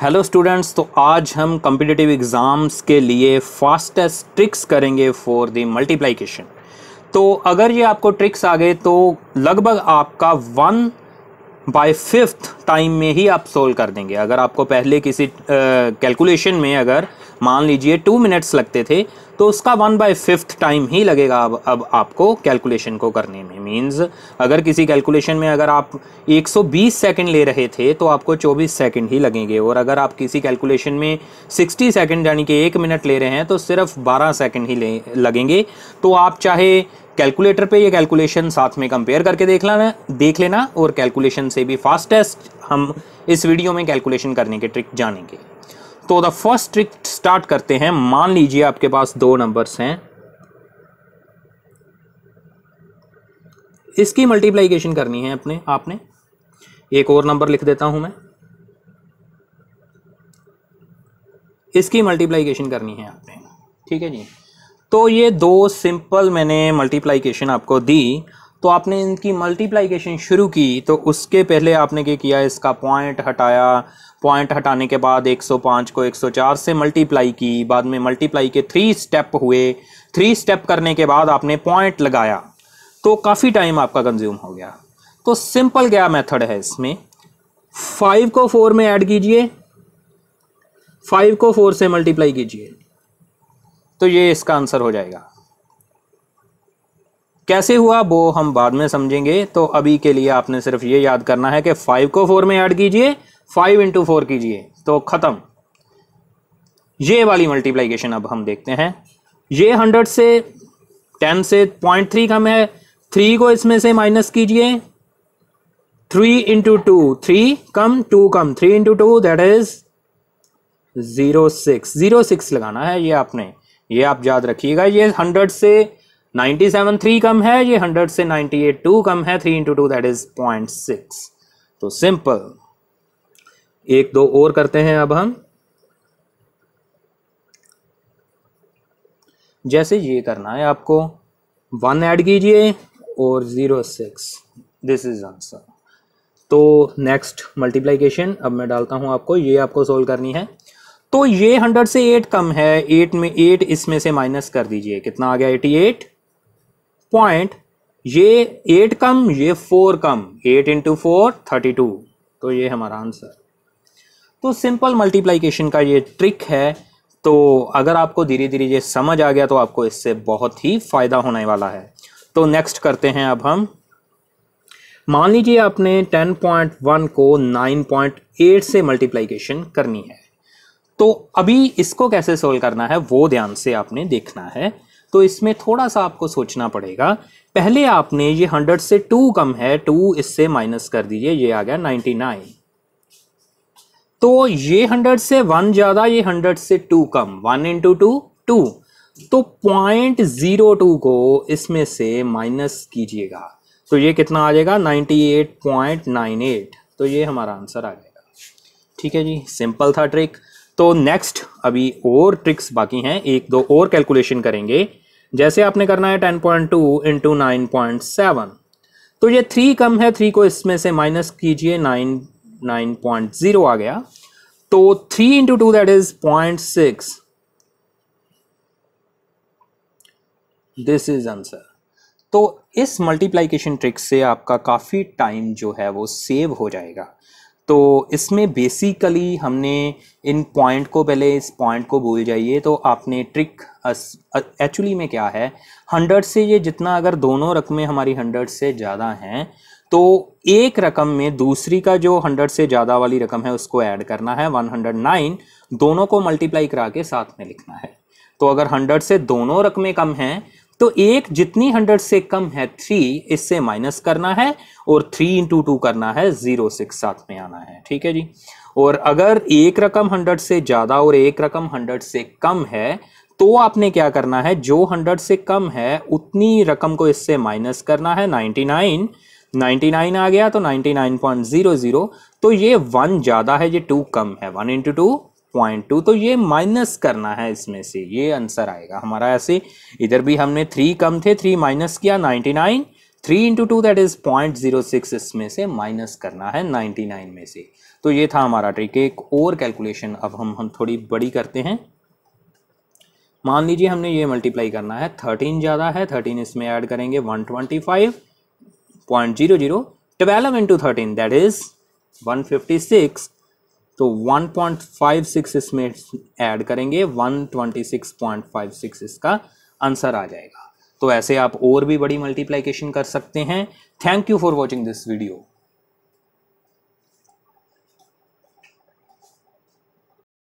hello students तो आज हम कम्पिटिटिव एग्ज़ाम्स के लिए फास्टेस्ट ट्रिक्स करेंगे फॉर द मल्टीप्लाइकेशन तो अगर ये आपको ट्रिक्स आ गए तो लगभग आपका वन बाय फिफ्थ टाइम में ही आप सोल्व कर देंगे अगर आपको पहले किसी कैलकुलेशन में अगर मान लीजिए टू मिनट्स लगते थे तो उसका वन बाई फिफ्थ टाइम ही लगेगा अब अब आपको कैलकुलेशन को करने में मींस अगर किसी कैलकुलेशन में अगर आप 120 सेकंड ले रहे थे तो आपको 24 सेकंड ही लगेंगे और अगर आप किसी कैलकुलेशन में 60 सेकंड यानी कि एक मिनट ले रहे हैं तो सिर्फ 12 सेकंड ही लगेंगे तो आप चाहे कैलकुलेटर पे ये कैलकुलेशन साथ में कंपेयर करके देख लेना देख लेना और कैलकुलेशन से भी फास्टेस्ट हम इस वीडियो में कैलकुलेशन करने के ट्रिक जानेंगे तो द फर्स्ट ट्रिक स्टार्ट करते हैं मान लीजिए आपके पास दो नंबर्स हैं इसकी मल्टीप्लाइकेशन करनी है अपने आपने एक और नंबर लिख देता हूं मैं इसकी मल्टीप्लाइकेशन करनी है आपने ठीक है जी तो ये दो सिंपल मैंने मल्टीप्लाइकेशन आपको दी तो आपने इनकी मल्टीप्लाइकेशन शुरू की तो उसके पहले आपने क्या किया इसका पॉइंट हटाया पॉइंट हटाने के बाद 105 को 104 से मल्टीप्लाई की बाद में मल्टीप्लाई के थ्री स्टेप हुए थ्री स्टेप करने के बाद आपने पॉइंट लगाया तो काफ़ी टाइम आपका कंज्यूम हो गया तो सिंपल क्या मेथड है इसमें फाइव को फोर में ऐड कीजिए फाइव को फोर से मल्टीप्लाई कीजिए तो ये इसका आंसर हो जाएगा कैसे हुआ वो हम बाद में समझेंगे तो अभी के लिए आपने सिर्फ ये याद करना है कि फाइव को फोर में ऐड कीजिए फाइव इंटू फोर कीजिए तो ख़त्म ये वाली मल्टीप्लाइकेशन अब हम देखते हैं ये हंड्रेड से टेन से पॉइंट थ्री कम है थ्री को इसमें से माइनस कीजिए थ्री इंटू टू थ्री कम टू कम three into two that is zero six zero six लगाना है ये आपने ये आप याद रखिएगा ये हंड्रेड से नाइन्टी सेवन थ्री कम है ये हंड्रेड से नाइन्टी एट टू कम है three into two that is point six तो सिंपल एक दो और करते हैं अब हम जैसे ये करना है आपको वन ऐड कीजिए और zero six this is answer तो नेक्स्ट मल्टीप्लाइकेशन अब मैं डालता हूं आपको ये आपको सोल्व करनी है तो ये हंड्रेड से एट कम है एट में एट इसमें से माइनस कर दीजिए कितना आ गया एटी एट पॉइंट ये एट कम ये फोर कम eight into four thirty two तो ये हमारा आंसर तो सिंपल मल्टीप्लाइकेशन का ये ट्रिक है तो अगर आपको धीरे धीरे ये समझ आ गया तो आपको इससे बहुत ही फ़ायदा होने वाला है तो नेक्स्ट करते हैं अब हम मान लीजिए आपने 10.1 को 9.8 से मल्टीप्लाइकेशन करनी है तो अभी इसको कैसे सोल्व करना है वो ध्यान से आपने देखना है तो इसमें थोड़ा सा आपको सोचना पड़ेगा पहले आपने ये हंड्रेड से टू कम है टू इससे माइनस कर दीजिए ये आ गया नाइन्टी नाइन तो ये हंड्रेड से वन ज़्यादा ये हंड्रेड से टू कम वन इंटू टू टू तो पॉइंट ज़ीरो टू को इसमें से माइनस कीजिएगा तो ये कितना आ जाएगा ninety eight point nine eight तो ये हमारा आंसर आ जाएगा ठीक है जी सिंपल था ट्रिक तो नेक्स्ट अभी और ट्रिक्स बाकी हैं एक दो और कैलकुलेशन करेंगे जैसे आपने करना है ten point two into nine point seven तो ये थ्री कम है थ्री को इसमें से माइनस कीजिए नाइन नाइन पॉइंट जीरो आ गया तो three into two that is point six this is answer तो इस मल्टीप्लाइकेशन ट्रिक से आपका काफ़ी टाइम जो है वो सेव हो जाएगा तो इसमें बेसिकली हमने इन पॉइंट को पहले इस पॉइंट को भूल जाइए तो आपने ट्रिक एक्चुअली में क्या है हंड्रेड से ये जितना अगर दोनों रकमें हमारी हंड्रेड से ज़्यादा हैं तो एक रकम में दूसरी का जो हंड्रेड से ज़्यादा वाली रकम है उसको ऐड करना है वन हंड्रेड नाइन दोनों को मल्टीप्लाई करा के साथ में लिखना है तो अगर हंड्रेड से दोनों रकमें कम हैं तो एक जितनी हंड्रेड से कम है थ्री इससे माइनस करना है और थ्री इंटू टू करना है जीरो सिक्स साथ में आना है ठीक है जी और अगर एक रकम हंड्रेड से ज़्यादा और एक रकम हंड्रेड से कम है तो आपने क्या करना है जो हंड्रेड से कम है उतनी रकम को इससे माइनस करना है नाइन्टी नाइन नाइन आ गया तो नाइन पॉइंट जीरो जीरो तो ये वन ज़्यादा है ये टू कम है one into two point two तो ये माइनस करना है इसमें से ये आंसर आएगा हमारा ऐसे इधर भी हमने थ्री कम थे थ्री माइनस किया ninety nine three into two that is point zero six इसमें से माइनस करना है नाइन्टी नाइन में से तो ये था हमारा ट्रिक एक और कैलकुलेशन अब हम हम थोड़ी बड़ी करते हैं मान लीजिए हमने ये मल्टीप्लाई करना है थर्टीन ज़्यादा है थर्टीन इसमें ऐड करेंगे one twenty five point zero zero twelve into thirteen that is one fifty six तो 1.56 इसमें ऐड करेंगे 126.56 इसका आंसर आ जाएगा तो ऐसे आप और भी बड़ी मल्टीप्लाइकेशन कर सकते हैं thank you for watching this video